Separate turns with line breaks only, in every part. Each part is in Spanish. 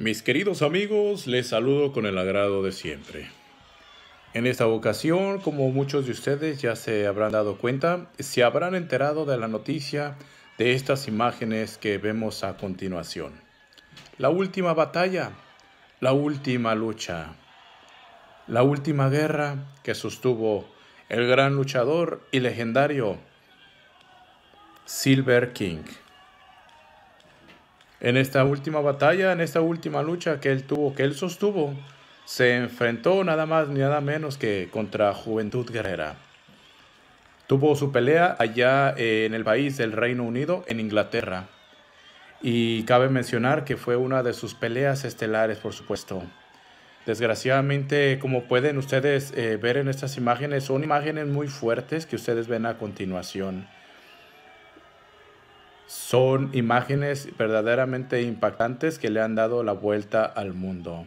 Mis queridos amigos, les saludo con el agrado de siempre. En esta ocasión, como muchos de ustedes ya se habrán dado cuenta, se habrán enterado de la noticia de estas imágenes que vemos a continuación. La última batalla, la última lucha, la última guerra que sostuvo el gran luchador y legendario Silver King. En esta última batalla, en esta última lucha que él tuvo, que él sostuvo, se enfrentó nada más ni nada menos que contra Juventud Guerrera. Tuvo su pelea allá eh, en el país del Reino Unido, en Inglaterra. Y cabe mencionar que fue una de sus peleas estelares, por supuesto. Desgraciadamente, como pueden ustedes eh, ver en estas imágenes, son imágenes muy fuertes que ustedes ven a continuación. Son imágenes verdaderamente impactantes que le han dado la vuelta al mundo.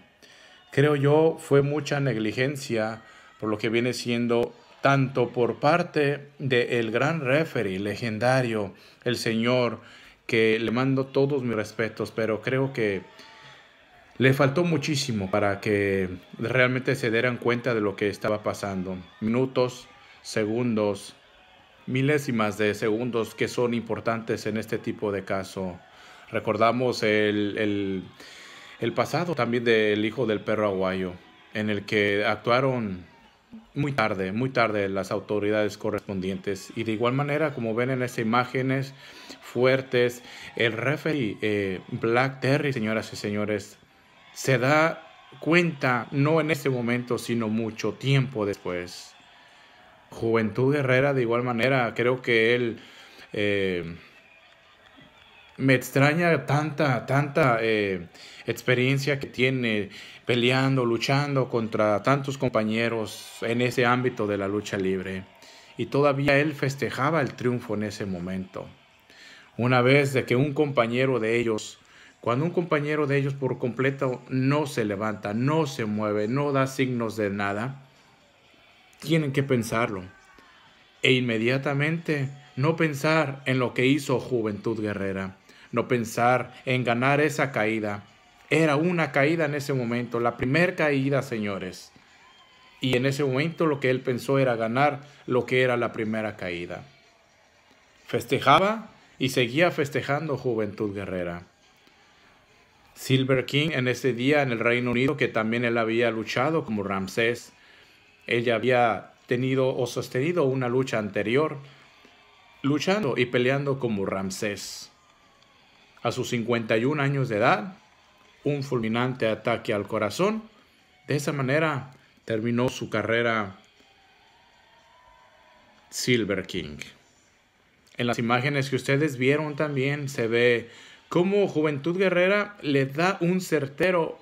Creo yo fue mucha negligencia por lo que viene siendo tanto por parte del gran referee legendario, el señor, que le mando todos mis respetos, pero creo que le faltó muchísimo para que realmente se dieran cuenta de lo que estaba pasando. Minutos, segundos, milésimas de segundos que son importantes en este tipo de caso. Recordamos el, pasado también del hijo del perro aguayo, en el que actuaron muy tarde, muy tarde las autoridades correspondientes. Y de igual manera, como ven en las imágenes fuertes, el referee eh, Black Terry, señoras y señores, se da cuenta no en ese momento, sino mucho tiempo después. Juventud Herrera de igual manera, creo que él... Eh, me extraña tanta, tanta eh, experiencia que tiene peleando, luchando contra tantos compañeros en ese ámbito de la lucha libre. Y todavía él festejaba el triunfo en ese momento. Una vez de que un compañero de ellos, cuando un compañero de ellos por completo no se levanta, no se mueve, no da signos de nada, tienen que pensarlo. E inmediatamente no pensar en lo que hizo Juventud Guerrera, no pensar en ganar esa caída. Era una caída en ese momento, la primera caída, señores. Y en ese momento lo que él pensó era ganar lo que era la primera caída. Festejaba y seguía festejando Juventud Guerrera. Silver King en ese día en el Reino Unido, que también él había luchado como Ramsés, ella había tenido o sostenido una lucha anterior, luchando y peleando como Ramsés. A sus 51 años de edad, un fulminante ataque al corazón. De esa manera terminó su carrera Silver King. En las imágenes que ustedes vieron también se ve cómo Juventud Guerrera le da un certero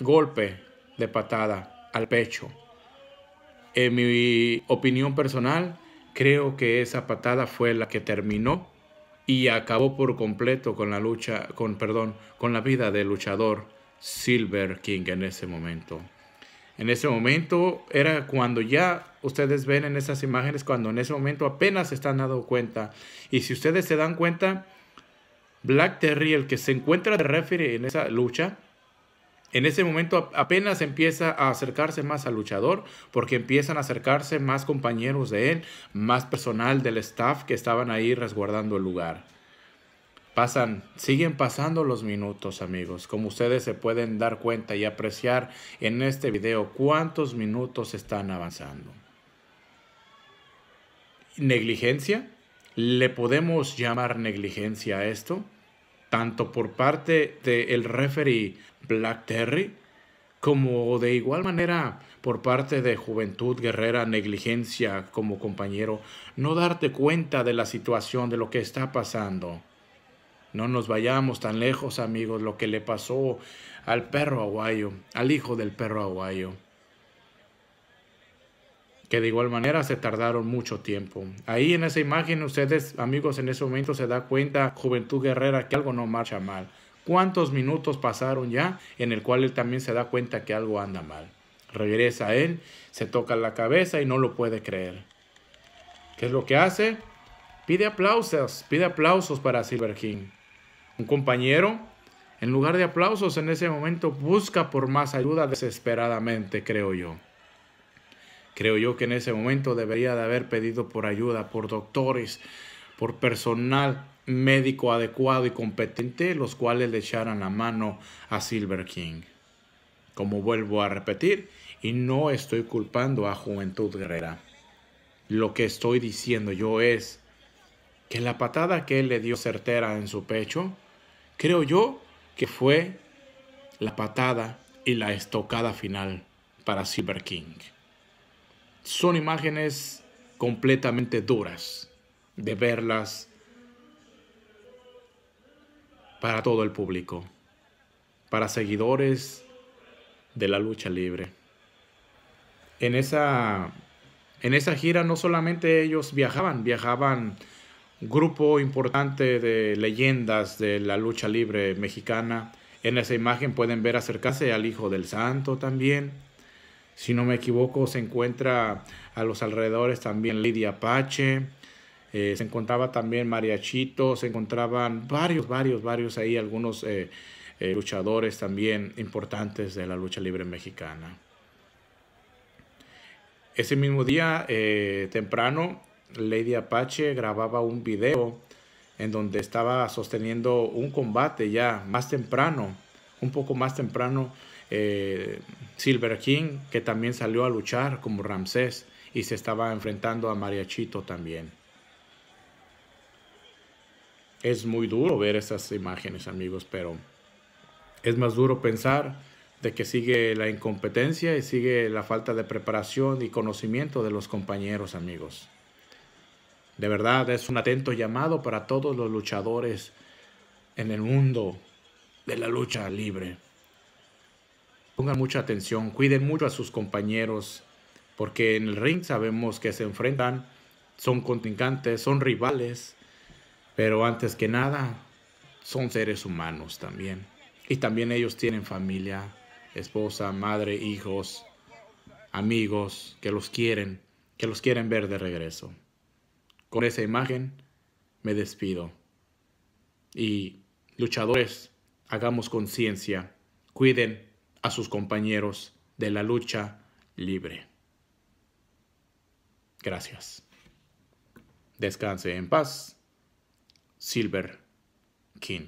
golpe de patada al pecho. En mi opinión personal, creo que esa patada fue la que terminó y acabó por completo con la lucha, con perdón, con la vida del luchador Silver King en ese momento. En ese momento era cuando ya ustedes ven en esas imágenes, cuando en ese momento apenas se están dando cuenta. Y si ustedes se dan cuenta, Black Terry, el que se encuentra de referee en esa lucha, en ese momento apenas empieza a acercarse más al luchador porque empiezan a acercarse más compañeros de él, más personal del staff que estaban ahí resguardando el lugar. Pasan, siguen pasando los minutos amigos, como ustedes se pueden dar cuenta y apreciar en este video cuántos minutos están avanzando. ¿Negligencia? ¿Le podemos llamar negligencia a esto? tanto por parte del referee Black Terry como de igual manera por parte de Juventud Guerrera negligencia como compañero, no darte cuenta de la situación, de lo que está pasando. No nos vayamos tan lejos, amigos, lo que le pasó al perro aguayo, al hijo del perro aguayo que de igual manera se tardaron mucho tiempo. Ahí en esa imagen ustedes amigos en ese momento se da cuenta Juventud Guerrera que algo no marcha mal. ¿Cuántos minutos pasaron ya en el cual él también se da cuenta que algo anda mal? Regresa a él, se toca la cabeza y no lo puede creer. ¿Qué es lo que hace? Pide aplausos, pide aplausos para Silver King. Un compañero, en lugar de aplausos en ese momento, busca por más ayuda desesperadamente, creo yo. Creo yo que en ese momento debería de haber pedido por ayuda, por doctores, por personal médico adecuado y competente, los cuales le echaran la mano a Silver King. Como vuelvo a repetir, y no estoy culpando a Juventud Guerrera. Lo que estoy diciendo yo es que la patada que él le dio certera en su pecho, creo yo que fue la patada y la estocada final para Silver King son imágenes completamente duras de verlas para todo el público, para seguidores de la lucha libre. En esa, en esa gira no solamente ellos viajaban, viajaban grupo importante de leyendas de la lucha libre mexicana. En esa imagen pueden ver acercarse al Hijo del Santo también si no me equivoco, se encuentra a los alrededores también Lidia Apache, eh, se encontraba también Mariachito, se encontraban varios, varios, varios ahí, algunos eh, eh, luchadores también importantes de la lucha libre mexicana. Ese mismo día, temprano, Lady Apache grababa un video en donde estaba sosteniendo un combate ya más temprano, un poco más temprano eh, Silver King, que también salió a luchar como Ramsés y se estaba enfrentando a Mariachito también. Es muy duro ver esas imágenes, amigos, pero es más duro pensar de que sigue la incompetencia y sigue la falta de preparación y conocimiento de los compañeros, amigos. De verdad, es un atento llamado para todos los luchadores en el mundo de la lucha libre. Pongan mucha atención, cuiden mucho a sus compañeros, porque en el ring sabemos que se enfrentan, son contingentes, son rivales, pero antes que nada, son seres humanos también. Y también ellos tienen familia, esposa, madre, hijos, amigos que los quieren, que los quieren ver de regreso. Con esa imagen me despido. Y luchadores, hagamos conciencia, cuiden a sus compañeros de la lucha libre. Gracias. Descanse en paz, Silver King.